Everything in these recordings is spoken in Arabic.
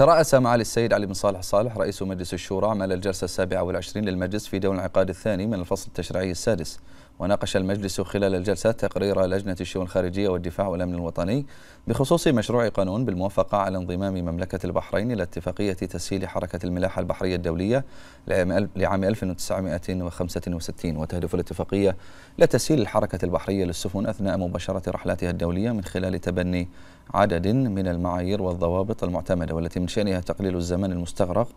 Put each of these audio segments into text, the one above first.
ترأس معالي السيد علي بن صالح صالح رئيس مجلس الشورى عمل الجلسة السابعة والعشرين للمجلس في دور الانعقاد الثاني من الفصل التشريعي السادس وناقش المجلس خلال الجلسة تقرير لجنة الشؤون الخارجية والدفاع والأمن الوطني بخصوص مشروع قانون بالموافقة على انضمام مملكة البحرين إلى اتفاقية تسهيل حركة الملاحة البحرية الدولية لعام 1965 وتهدف الاتفاقية لتسهيل الحركة البحرية للسفن أثناء مباشرة رحلاتها الدولية من خلال تبني عدد من المعايير والضوابط المعتمدة والتي من شأنها تقليل الزمن المستغرق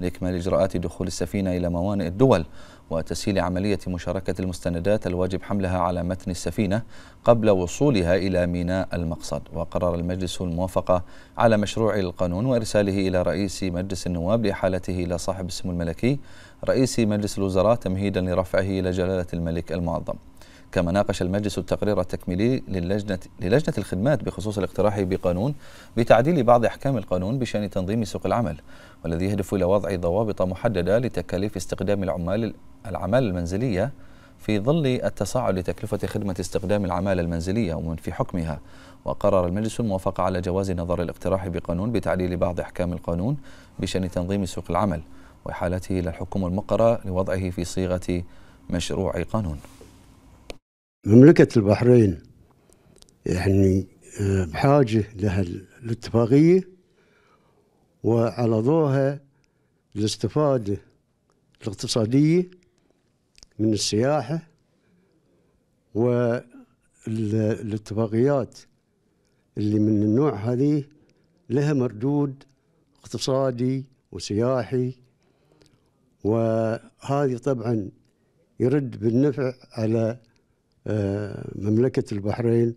لإكمال إجراءات دخول السفينة إلى موانئ الدول وتسهيل عملية مشاركة المستندات الواجب حملها على متن السفينة قبل وصولها إلى ميناء المقصد وقرر المجلس الموافقة على مشروع القانون وإرساله إلى رئيس مجلس النواب لإحالته إلى صاحب السمو الملكي رئيس مجلس الوزراء تمهيدا لرفعه إلى جلالة الملك المعظم كما ناقش المجلس التقرير التكميلي للجنة, للجنة الخدمات بخصوص الاقتراح بقانون بتعديل بعض أحكام القانون بشأن تنظيم سوق العمل والذي يهدف إلى وضع ضوابط محددة لتكاليف استخدام العمال العمال المنزلية في ظل التصاعد لتكلفة خدمة استخدام العمالة المنزلية ومن في حكمها وقرر المجلس الموافقة على جواز نظر الاقتراح بقانون بتعديل بعض أحكام القانون بشأن تنظيم سوق العمل وإحالته إلى الحكومة المقرة لوضعه في صيغة مشروع قانون مملكة البحرين يعني آه، بحاجة لها الاتفاقية وعلى ضوها الاستفادة الاقتصادية من السياحة والاتفاقيات اللي من النوع هذه لها مردود اقتصادي وسياحي وهذه طبعا يرد بالنفع على آه، مملكة البحرين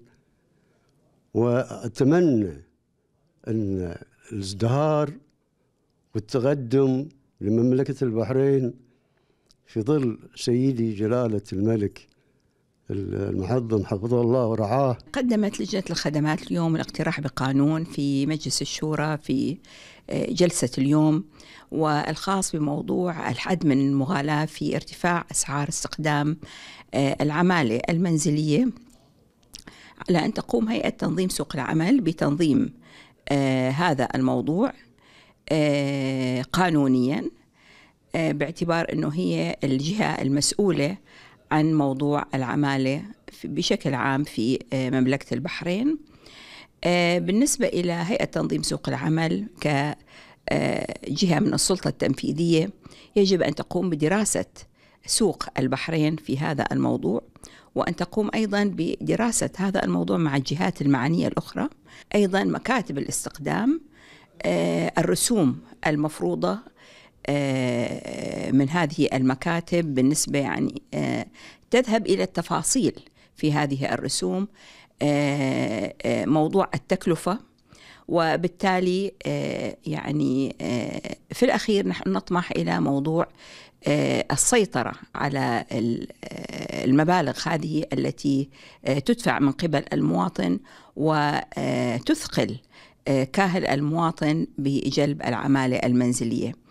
وأتمنى أن الازدهار والتقدم لمملكة البحرين في ظل سيدي جلالة الملك المحظم حفظه الله ورعاه قدمت لجنة الخدمات اليوم الاقتراح بقانون في مجلس الشورى في آه، جلسة اليوم والخاص بموضوع الحد من المغالاة في ارتفاع أسعار استخدام آه، العمالة المنزلية على أن تقوم هيئة تنظيم سوق العمل بتنظيم آه، هذا الموضوع قانونيا باعتبار أنه هي الجهة المسؤولة عن موضوع العمالة بشكل عام في آه، مملكة البحرين آه، بالنسبة إلى هيئة تنظيم سوق العمل كجهة آه، من السلطة التنفيذية يجب أن تقوم بدراسة سوق البحرين في هذا الموضوع وأن تقوم أيضا بدراسة هذا الموضوع مع الجهات المعنية الأخرى أيضا مكاتب الاستقدام الرسوم المفروضة آه، من هذه المكاتب بالنسبة يعني آه، تذهب إلى التفاصيل في هذه الرسوم آه، موضوع التكلفة وبالتالي يعني في الأخير نحن نطمح إلى موضوع السيطرة على المبالغ هذه التي تدفع من قبل المواطن وتثقل كاهل المواطن بجلب العمالة المنزلية